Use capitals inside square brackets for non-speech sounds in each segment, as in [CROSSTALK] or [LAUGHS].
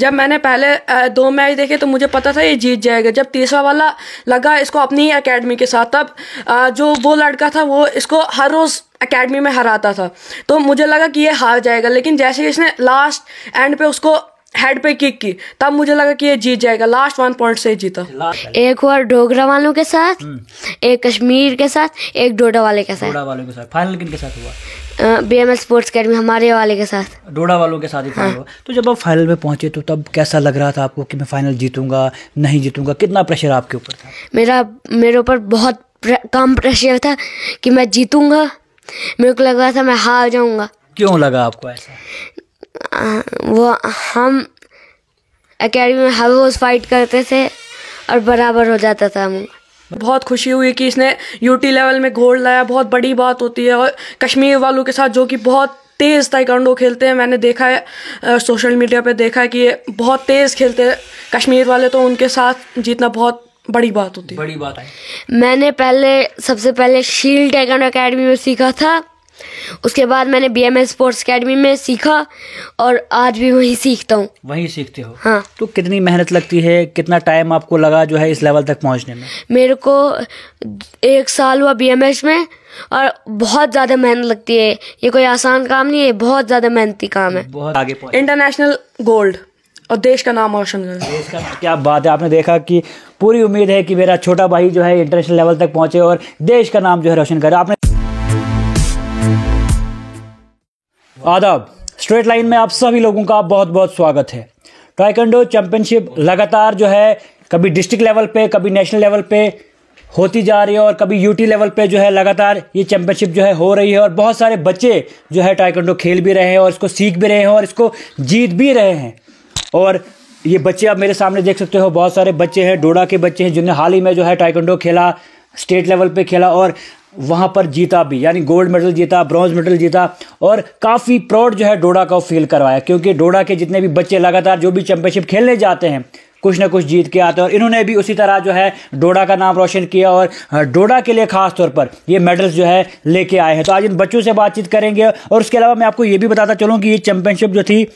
जब मैंने पहले दो मैच देखे तो मुझे पता था ये जीत जाएगा जब तीसरा वाला लगा इसको अपनी एकेडमी के साथ तब जो वो लड़का था वो इसको हर रोज़ एकेडमी में हराता था तो मुझे लगा कि ये हार जाएगा लेकिन जैसे इसने लास्ट एंड पे उसको हेड पे किक की तब मुझे लगा कि ये जीत जाएगा लास्ट वन पॉइंट से जीता एक हुआ डोगरा वालों के साथ हम्म। एक कश्मीर के साथ एक डोडा वाले के साथ डोडा वालों के साथ फाइनल किन के साथ हुआ बी एम स्पोर्ट्स अकेडमी हमारे वाले के साथ डोडा वालों के साथ ही हाँ। हुआ तो जब आप फाइनल में पहुंचे तो तब कैसा लग रहा था आपको कि मैं फाइनल जीतूंगा नहीं जीतूंगा कितना प्रेशर आपके ऊपर था मेरा मेरे ऊपर बहुत कम प्रेशर था कि मैं जीतूंगा मेरे को लग रहा था मैं हार जाऊंगा क्यों लगा आपको ऐसा वो हम एकेडमी में हर रोज़ फाइट करते थे और बराबर हो जाता था हम बहुत खुशी हुई कि इसने यूटी लेवल में घोल लाया बहुत बड़ी बात होती है और कश्मीर वालों के साथ जो कि बहुत तेज़ ताइकंडो खेलते हैं मैंने देखा है आ, सोशल मीडिया पे देखा है कि ये बहुत तेज़ खेलते हैं कश्मीर वाले तो उनके साथ जीतना बहुत बड़ी बात होती है बड़ी बात है मैंने पहले सबसे पहले शील्ड टाइकंडो अकेडमी में सीखा था उसके बाद मैंने बी एम स्पोर्ट्स अकेडमी में सीखा और आज भी वहीं सीखता हूँ वहीं सीखते हो हाँ तो कितनी मेहनत लगती है कितना टाइम आपको लगा जो है इस लेवल तक पहुँचने में मेरे को एक साल हुआ बी में और बहुत ज़्यादा मेहनत लगती है ये कोई आसान काम नहीं है बहुत ज़्यादा मेहनती काम है बहुत आगे इंटरनेशनल गोल्ड और देश का नाम रोशन कर देश का क्या बात है आपने देखा कि पूरी उम्मीद है कि मेरा छोटा भाई जो है इंटरनेशनल लेवल तक पहुंचे और देश का नाम जो है रोशन करे आपने आदाब स्ट्रेट लाइन में आप सभी लोगों का बहुत बहुत स्वागत है ट्राइकंडो चैंपियनशिप लगातार जो है कभी डिस्ट्रिक्ट लेवल पे कभी नेशनल लेवल पे होती जा रही है और कभी यूटी लेवल पे जो है लगातार ये चैंपियनशिप जो है हो रही है और बहुत सारे बच्चे जो है टाइकंडो खेल भी रहे हैं और इसको सीख भी रहे हैं और इसको जीत भी रहे हैं और ये बच्चे आप मेरे सामने देख सकते हो बहुत सारे बच्चे हैं डोडा के बच्चे हैं जिन्होंने हाल ही में जो है टाइकंडो खेला स्टेट लेवल पे खेला और वहाँ पर जीता भी यानी गोल्ड मेडल जीता ब्रॉन्ज मेडल जीता और काफ़ी प्राउड जो है डोडा का फील करवाया क्योंकि डोडा के जितने भी बच्चे लगातार जो भी चैंपियनशिप खेलने जाते हैं कुछ ना कुछ जीत के आते हैं और इन्होंने भी उसी तरह जो है डोडा का नाम रोशन किया और डोडा के लिए खास तौर पर ये मेडल्स जो है लेके आए हैं तो आज इन बच्चों से बातचीत करेंगे और उसके अलावा मैं आपको ये भी बताता चलूँ कि ये चैम्पियनशिप जो थी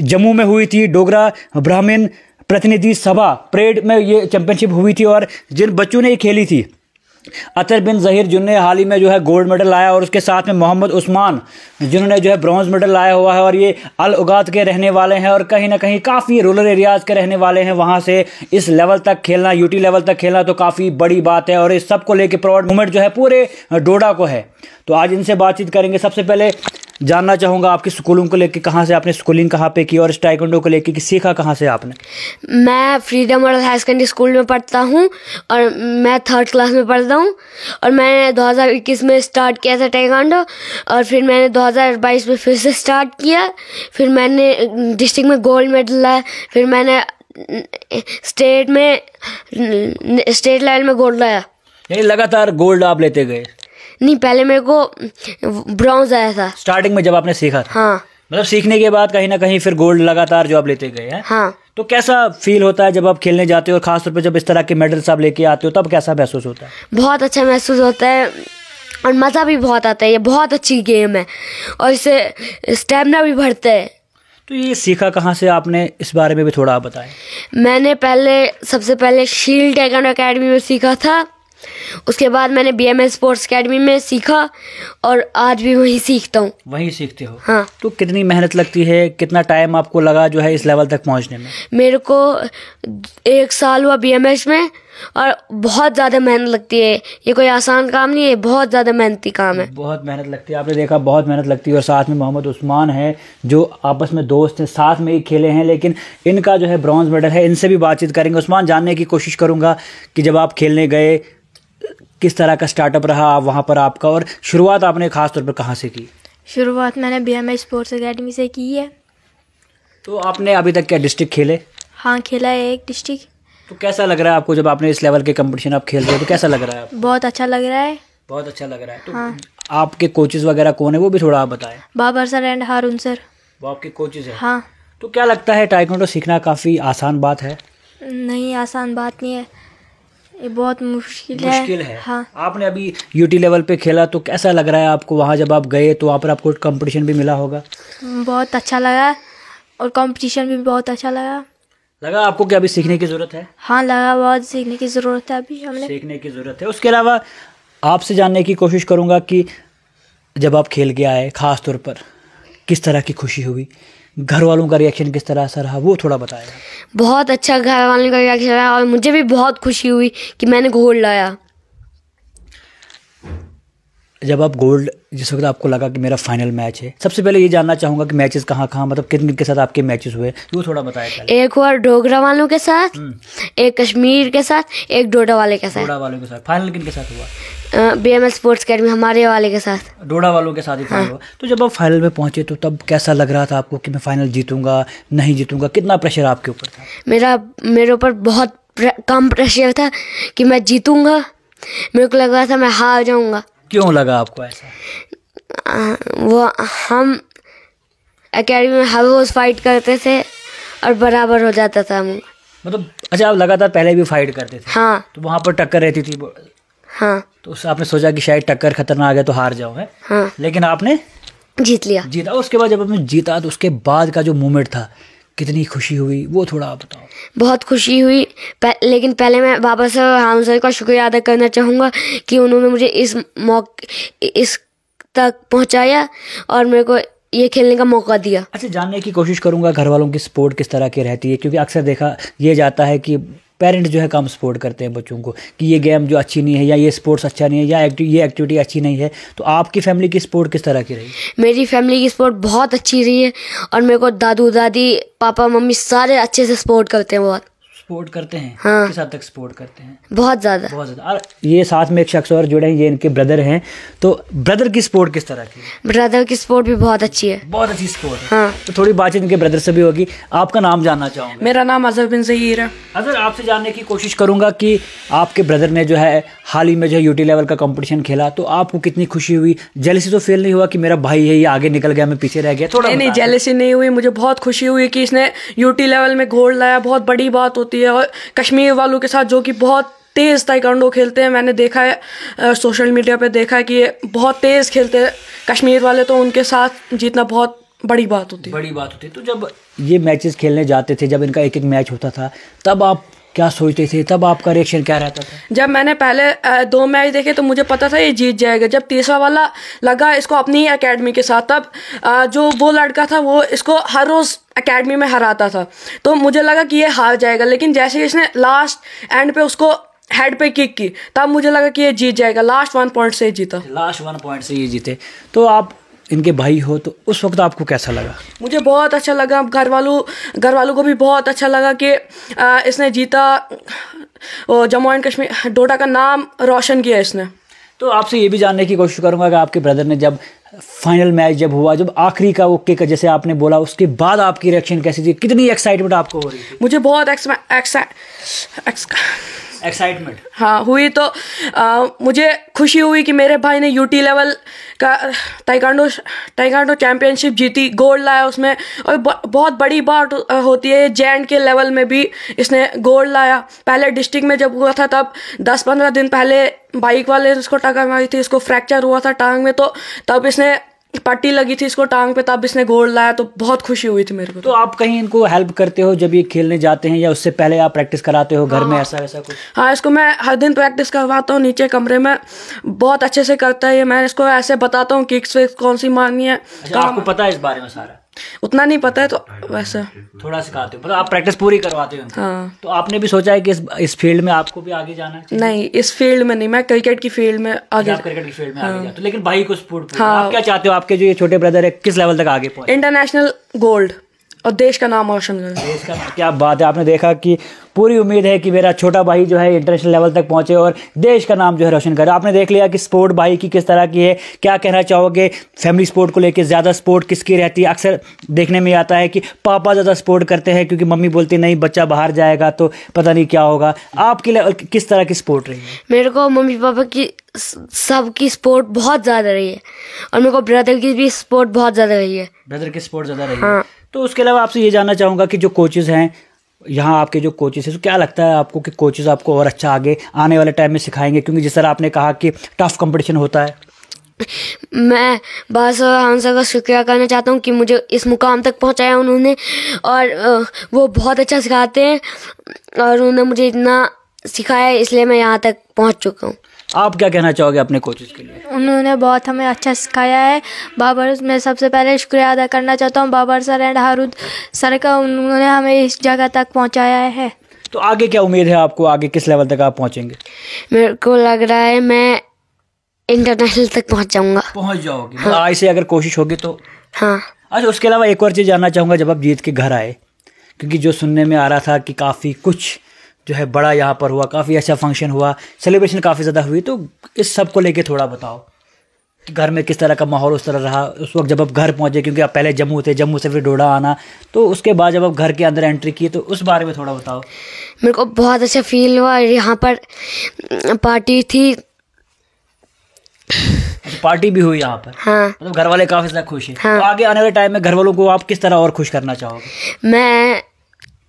जम्मू में हुई थी डोगरा ब्राह्मीण प्रतिनिधि सभा परेड में ये चैम्पियनशिप हुई थी और जिन बच्चों ने ये खेली थी अतर बिन जहीर जिन्होंने हाल ही में जो है गोल्ड मेडल लाया और उसके साथ में मोहम्मद उस्मान जिन्होंने जो है ब्रॉन्ज मेडल लाया हुआ है और ये अल उगात के रहने वाले हैं और कहीं ना कहीं काफ़ी रूरल एरियाज़ के रहने वाले हैं वहाँ से इस लेवल तक खेलना यूटी लेवल तक खेलना तो काफ़ी बड़ी बात है और इस सबको लेकर प्राउड मूवमेंट जो है पूरे डोडा को है तो आज इनसे बातचीत करेंगे सबसे पहले जानना चाहूँगा आपकी स्कूलों को लेकर कहाँ से आपने स्कूलिंग कहाँ पे की और स्टाइकंडो को लेकर सीखा कहाँ से आपने मैं Freedom Model Higher Secondary School में पढ़ता हूँ और मैं थर्ड क्लास में पढ़ता हूँ और मैंने 2021 में स्टार्ट किया था टाइकंडो और फिर मैंने 2022 में फिर से स्टार्ट किया फिर मैंने डिस्ट्रिक्ट में गोल्ड मेडल लाया फिर मैंने स्टेट में स्टेट लेवल में गोल्ड लाया यानी लगातार गोल्ड आप लेते गए नहीं पहले मेरे को ब्रॉन्ज आया था स्टार्टिंग में जब आपने सीखा था हाँ मतलब सीखने के बाद कहीं ना कहीं फिर गोल्ड लगातार जो आप लेते गए हैं हाँ तो कैसा फील होता है जब आप खेलने जाते हो और खासतौर पर जब इस तरह के मेडल्स आप लेके आते हो तब कैसा महसूस होता है बहुत अच्छा महसूस होता है और मज़ा भी बहुत आता है ये बहुत अच्छी गेम है और इससे स्टेमिना भी बढ़ता है तो ये सीखा कहाँ से आपने इस बारे में भी थोड़ा बताया मैंने पहले सबसे पहले शील्ड टैगन अकेडमी में सीखा था उसके बाद मैंने बी एम स्पोर्ट्स अकेडमी में सीखा और आज भी वहीं सीखता हूँ वहीं सीखते हो हाँ तो कितनी मेहनत लगती है कितना टाइम आपको लगा जो है इस लेवल तक पहुँचने में मेरे को एक साल हुआ बी में और बहुत ज़्यादा मेहनत लगती है ये कोई आसान काम नहीं है बहुत ज़्यादा मेहनती काम है बहुत मेहनत लगती है आपने देखा बहुत मेहनत लगती है और साथ में मोहम्मद उस्मान है जो आपस में दोस्त हैं साथ में ही खेले हैं लेकिन इनका जो है ब्रॉन्ज मेडल है इनसे भी बातचीत करेंगे उस्मान जानने की कोशिश करूँगा कि जब आप खेलने गए किस तरह का स्टार्टअप रहा वहाँ पर आपका और शुरुआत आपने खास तौर पर कहाँ से की शुरुआत मैंने बी एम स्पोर्ट्स अकेडमी से की है तो आपने अभी तक क्या डिस्ट्रिक्ट खेले हाँ खेला है एक डिस्ट्रिक्ट तो कैसा लग रहा है आपको जब आपने इस लेवल के कंपटीशन आप खेल रहे हो तो कैसा लग रहा है आपको? बहुत अच्छा लग रहा है बहुत अच्छा लग रहा है तो हाँ। आपके कोचेज वगैरह कौन है वो भी थोड़ा आप बताएं Babar sir and Haroon sir वो आपके कोचेज हैं हाँ तो क्या लगता है टाइकोंडो सीखना काफ़ी आसान बात है नहीं आसान बात नहीं है ये बहुत मुश्किल है मुश्किल है हाँ। आपने अभी यूटी लेवल पे खेला तो कैसा लग रहा है आपको वहाँ जब आप गए तो वहाँ पर आपको कंपटीशन भी मिला होगा बहुत अच्छा लगा और कंपटीशन भी बहुत अच्छा लगा लगा आपको क्या अभी सीखने की ज़रूरत है हाँ लगा बहुत सीखने की ज़रूरत है अभी हमने सीखने की ज़रूरत है उसके अलावा आपसे जानने की कोशिश करूँगा कि जब आप खेल के आए ख़ास तौर पर किस तरह की खुशी हुई घर वालों का रिएक्शन किस तरह सा रहा वो थोड़ा बताया बहुत अच्छा घर वालों का रिएक्शन रहा और मुझे भी बहुत खुशी हुई कि मैंने गोल्ड लाया जब आप गोल्ड जिस वक्त आपको लगा कि मेरा फाइनल मैच है सबसे पहले ये जानना चाहूंगा कि मैचेस कहाँ कहाँ मतलब किन के साथ आपके मैचेस हुए वो थोड़ा बताया एक हुआ डोगरा वालों के साथ हम्म। एक कश्मीर के साथ एक डोडा वाले के साथ डोडा वालों के साथ फाइनल किन के साथ हुआ बी एम स्पोर्ट्स अकेडमी हमारे वाले के साथ डोडा वालों के साथ ही हाँ। तो जब आप फाइनल में पहुंचे तो तब कैसा लग रहा था आपको कि मैं फाइनल जीतूंगा नहीं जीतूंगा कितना प्रेशर आपके ऊपर था मेरा मेरे ऊपर बहुत प्र, कम प्रेशर था कि मैं जीतूंगा मेरे को लग रहा था मैं हार जाऊंगा क्यों लगा आपको ऐसा आ, वो हम अकेडमी में हर रोज फाइट करते थे और बराबर हो जाता था हम मतलब अच्छा आप लगातार पहले भी फाइट करते थे हाँ तो वहाँ पर टक्कर रहती थी हाँ तो उससे आपने सोचा कि शायद टक्कर खतरनाक है तो हार जाओ है हाँ लेकिन आपने जीत लिया जीता उसके बाद जब आपने जीता तो उसके बाद का जो मोमेंट था कितनी खुशी हुई वो थोड़ा आप बताओ बहुत खुशी हुई पह, लेकिन पहले मैं बाबा साहब हाम सर का शुक्रिया अदा करना चाहूँगा कि उन्होंने मुझे इस मौके इस तक पहुँचाया और मेरे को ये खेलने का मौका दिया अच्छा जानने की कोशिश करूँगा घर वालों की सपोर्ट किस तरह की रहती है क्योंकि अक्सर देखा ये जाता है कि पेरेंट्स जो है कम सपोर्ट करते हैं बच्चों को कि ये गेम जो अच्छी नहीं है या ये स्पोर्ट्स अच्छा नहीं है या एक्टिव, ये एक्टिविटी अच्छी नहीं है तो आपकी फैमिली की सपोर्ट किस तरह की रही मेरी फैमिली की सपोर्ट बहुत अच्छी रही है और मेरे को दादू दादी पापा मम्मी सारे अच्छे से सपोर्ट करते हैं बहुत एक्सपोर्ट करते हैं हाँ। किस हद तक करते हैं बहुत ज़्यादा बहुत ज़्यादा और ये साथ में एक शख्स और जुड़े हैं ये इनके ब्रदर हैं तो ब्रदर की सपोर्ट किस तरह की ब्रदर की सपोर्ट भी बहुत अच्छी है बहुत अच्छी सपोर्ट है हाँ। तो थोड़ी बातचीत इनके ब्रदर से भी होगी आपका नाम जानना चाहूँगा मेरा नाम अजहर बिन जहीर है अजहर आपसे जानने की कोशिश करूंगा की आपके ब्रदर ने जो है हाल ही में जो है यूटी लेवल का कॉम्पिटिशन खेला तो आपको कितनी खुशी हुई जेलसी तो फेल नहीं हुआ की मेरा भाई है ये आगे निकल गया मैं पीछे रह गया थोड़ा नहीं जेलसी नहीं हुई मुझे बहुत खुशी हुई की इसने यूटी लेवल में गोल्ड लाया बहुत बड़ी बात होती होती है और कश्मीर वालों के साथ जो कि बहुत तेज़ ताइकांडो खेलते हैं मैंने देखा है आ, सोशल मीडिया पे देखा है कि ये बहुत तेज़ खेलते हैं कश्मीर वाले तो उनके साथ जीतना बहुत बड़ी बात होती है बड़ी बात होती है तो जब ये मैचेस खेलने जाते थे जब इनका एक एक मैच होता था तब आप क्या सोचते थे तब आपका रिएक्शन क्या रहता था जब मैंने पहले दो मैच देखे तो मुझे पता था ये जीत जाएगा जब तीसरा वाला लगा इसको अपनी एकेडमी के साथ तब जो वो लड़का था वो इसको हर रोज़ एकेडमी में हराता था तो मुझे लगा कि ये हार जाएगा लेकिन जैसे ही इसने लास्ट एंड पे उसको हेड पे किक की तब मुझे लगा कि ये जीत जाएगा लास्ट वन पॉइंट से जीता लास्ट वन पॉइंट से ये जीते तो आप इनके भाई हो तो उस वक्त आपको कैसा लगा मुझे बहुत अच्छा लगा घर वालों घर वालों को भी बहुत अच्छा लगा कि आ, इसने जीता जम्मू एंड कश्मीर डोडा का नाम रोशन किया इसने तो आपसे ये भी जानने की कोशिश करूंगा कि आपके ब्रदर ने जब फाइनल मैच जब हुआ जब आखिरी का वो किक जैसे आपने बोला उसके बाद आपकी रिएक्शन कैसी थी कितनी एक्साइटमेंट आपको हो रही मुझे बहुत एक्स, एक्स, एक्स एक्साइटमेंट हाँ हुई तो आ, मुझे खुशी हुई कि मेरे भाई ने यूटी लेवल का टाइकांडो टाइकांडो चैम्पियनशिप जीती गोल्ड लाया उसमें और ब, बहुत बड़ी बात होती है जे के लेवल में भी इसने गोल्ड लाया पहले डिस्ट्रिक्ट में जब हुआ था तब दस पंद्रह दिन पहले बाइक वाले उसको इसको टक्कर मारी थी इसको फ्रैक्चर हुआ था टांग में तो तब इसने पट्टी लगी थी इसको टांग पे तब इसने गोल लाया तो बहुत खुशी हुई थी मेरे को तो आप कहीं इनको हेल्प करते हो जब ये खेलने जाते हैं या उससे पहले आप प्रैक्टिस कराते हो घर में हाँ। ऐसा वैसा कुछ हाँ इसको मैं हर दिन प्रैक्टिस करवाता हूँ नीचे कमरे में बहुत अच्छे से करता है ये मैं इसको ऐसे बताता हूँ किक्स विक्स कौन सी मारनी है अच्छा, आपको पता है इस बारे में सारा उतना नहीं पता है तो वैसे थोड़ा सिखाते हो मतलब आप प्रैक्टिस पूरी करवाते हो हाँ तो आपने भी सोचा है कि इस इस फील्ड में आपको भी आगे जाना है नहीं इस फील्ड में नहीं मैं क्रिकेट की फील्ड अच्छा, में आगे आप क्रिकेट की फील्ड में हाँ। आगे लेकिन भाई को स्पोर्ट हाँ आप क्या चाहते हो आपके जो ये छोटे ब्रदर है किस लेवल तक आगे पहुंचे इंटरनेशनल गोल्ड और देश का नाम रोशन करें देश का क्या बात है आपने देखा कि पूरी उम्मीद है कि मेरा छोटा भाई जो है इंटरनेशनल लेवल तक पहुंचे और देश का नाम जो है रोशन करे आपने देख लिया कि स्पोर्ट भाई की किस तरह की है क्या कहना चाहोगे फैमिली स्पोर्ट को लेकर ज़्यादा स्पोर्ट किसकी रहती है अक्सर देखने में आता है कि पापा ज़्यादा स्पोर्ट करते हैं क्योंकि मम्मी बोलती नहीं बच्चा बाहर जाएगा तो पता नहीं क्या होगा आपके लिए किस तरह की स्पोर्ट रही मेरे को मम्मी पापा की सबकी सपोर्ट बहुत ज़्यादा रही है और मेरे को ब्रदर की भी सपोर्ट बहुत ज़्यादा रही है ब्रदर की सपोर्ट ज़्यादा रही हाँ। है तो उसके अलावा आपसे ये जानना चाहूँगा कि जो कोचेज़ हैं यहाँ आपके जो कोचेस हैं तो क्या लगता है आपको कि कोचेज़ आपको और अच्छा आगे आने वाले टाइम में सिखाएंगे क्योंकि जिस तरह आपने कहा कि टफ कंपटीशन होता है [LAUGHS] मैं बस हम सर का शुक्रिया करना चाहता हूँ कि मुझे इस मुकाम तक पहुँचाया उन्होंने और वो बहुत अच्छा सिखाते हैं और उन्होंने मुझे इतना सिखाया है इसलिए मैं यहाँ तक पहुँच चुका हूँ आप क्या कहना चाहोगे अपने कोचेज के लिए उन्होंने बहुत हमें अच्छा सिखाया है बाबर मैं सबसे पहले शुक्रिया अदा करना चाहता हूँ Babar sir and Haroon sir का उन्होंने हमें इस जगह तक पहुँचाया है तो आगे क्या उम्मीद है आपको आगे किस लेवल तक आप पहुँचेंगे मेरे को लग रहा है मैं इंटरनेशनल तक पहुँच जाऊँगा पहुँच जाओगे हाँ। आज ऐसे अगर कोशिश होगी तो हाँ अच्छा उसके अलावा एक और चीज़ जानना चाहूँगा जब आप जीत के घर आए क्योंकि जो सुनने में आ रहा था कि काफ़ी कुछ जो है बड़ा यहाँ पर हुआ काफ़ी अच्छा फंक्शन हुआ सेलिब्रेशन काफ़ी ज़्यादा हुई तो इस सब को लेके थोड़ा बताओ कि घर में किस तरह का माहौल उस तरह रहा उस वक्त जब आप घर पहुँचे क्योंकि आप पहले जम्मू थे जम्मू से फिर डोडा आना तो उसके बाद जब आप घर के अंदर एंट्री किए तो उस बारे में थोड़ा बताओ मेरे को बहुत अच्छा फील हुआ यहाँ पर पार्टी थी पार्टी अच्छा, भी हुई यहाँ पर हाँ मतलब घर वाले काफ़ी ज़्यादा खुश हैं हाँ। तो आगे आने वाले टाइम में घर वालों को आप किस तरह और खुश करना चाहोगे मैं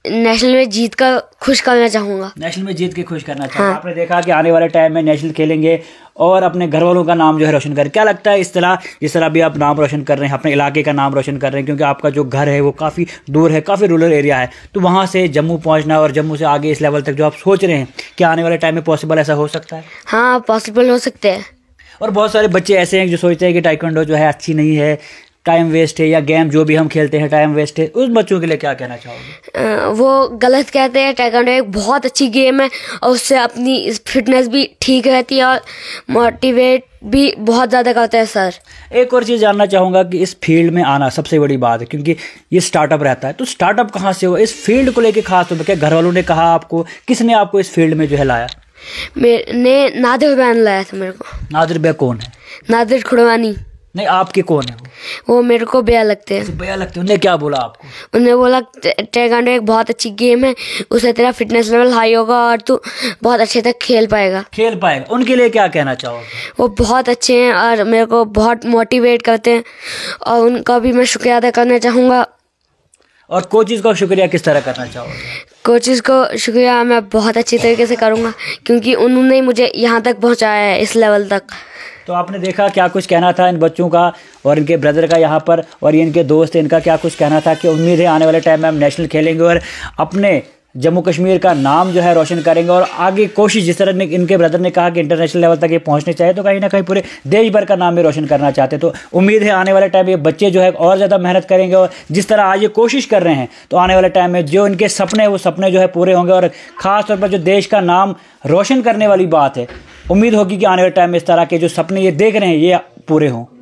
नेशनल में जीत कर खुश करना चाहूंगा नेशनल में जीत के खुश करना चाहूँगा हाँ। आपने देखा कि आने वाले टाइम में नेशनल खेलेंगे और अपने घर वालों का नाम जो है रोशन करें क्या लगता है इस तरह जिस तरह भी आप नाम रोशन कर रहे हैं अपने इलाके का नाम रोशन कर रहे हैं क्योंकि आपका जो घर है वो काफ़ी दूर है काफ़ी रूरल एरिया है तो वहाँ से जम्मू पहुँचना और जम्मू से आगे इस लेवल तक जो आप सोच रहे हैं कि आने वाले टाइम में पॉसिबल ऐसा हो सकता है हाँ पॉसिबल हो सकते हैं और बहुत सारे बच्चे ऐसे हैं जो सोचते हैं कि टाइकंडो जो है अच्छी नहीं है टाइम वेस्ट है या गेम जो भी हम खेलते हैं टाइम वेस्ट है उस बच्चों के लिए क्या कहना चाहोगे वो गलत कहते हैं टाइकांडो एक बहुत अच्छी गेम है और उससे अपनी फिटनेस भी ठीक रहती है और मोटिवेट भी बहुत ज़्यादा करते हैं सर एक और चीज़ जानना चाहूँगा कि इस फील्ड में आना सबसे बड़ी बात है क्योंकि ये स्टार्टअप रहता है तो स्टार्टअप कहाँ से हुआ इस फील्ड को लेकर खास तौर पर क्या घर वालों ने कहा आपको किसने आपको इस फील्ड में जो है लाया मैंने नादिर बैन लाया था मेरे को नादिर बे कौन है नादिर खुड़वानी नहीं आपके कौन है वो मेरे को बया लगते हैं बेया तो लगते हैं उन्हें क्या बोला आपको उन्हें बोला टेगांडो एक बहुत अच्छी गेम है उससे तेरा फिटनेस लेवल हाई होगा और तू बहुत अच्छे तक खेल पाएगा खेल पाएगा उनके लिए क्या कहना चाहोगे वो बहुत अच्छे हैं और मेरे को बहुत मोटिवेट करते हैं और उनका भी मैं शुक्रिया अदा करना चाहूँगा और कोचिज़ का शुक्रिया किस तरह करना चाहोगे कोचिज़ को शुक्रिया मैं बहुत अच्छी तरीके से करूँगा क्योंकि उन्होंने मुझे यहाँ तक पहुँचाया है इस लेवल तक तो आपने देखा क्या कुछ कहना था इन बच्चों का और इनके ब्रदर का यहाँ पर और ये इनके दोस्त इनका क्या कुछ कहना था कि उम्मीद है आने वाले टाइम में हम नेशनल खेलेंगे और अपने जम्मू कश्मीर का नाम जो है रोशन करेंगे और आगे कोशिश जिस तरह ने इनके ब्रदर ने कहा कि इंटरनेशनल लेवल तक ये पहुंचने चाहिए तो कहीं ना कहीं पूरे देश भर का नाम भी रोशन करना चाहते तो उम्मीद है आने वाले टाइम ये बच्चे जो है और ज़्यादा मेहनत करेंगे और जिस तरह आज ये कोशिश कर रहे हैं तो आने वाले टाइम में जो इनके सपने वो सपने जो है पूरे होंगे और ख़ासतौर पर जो देश का नाम रोशन करने वाली बात है उम्मीद होगी कि आने वाले टाइम में इस तरह के जो सपने ये देख रहे हैं ये पूरे हों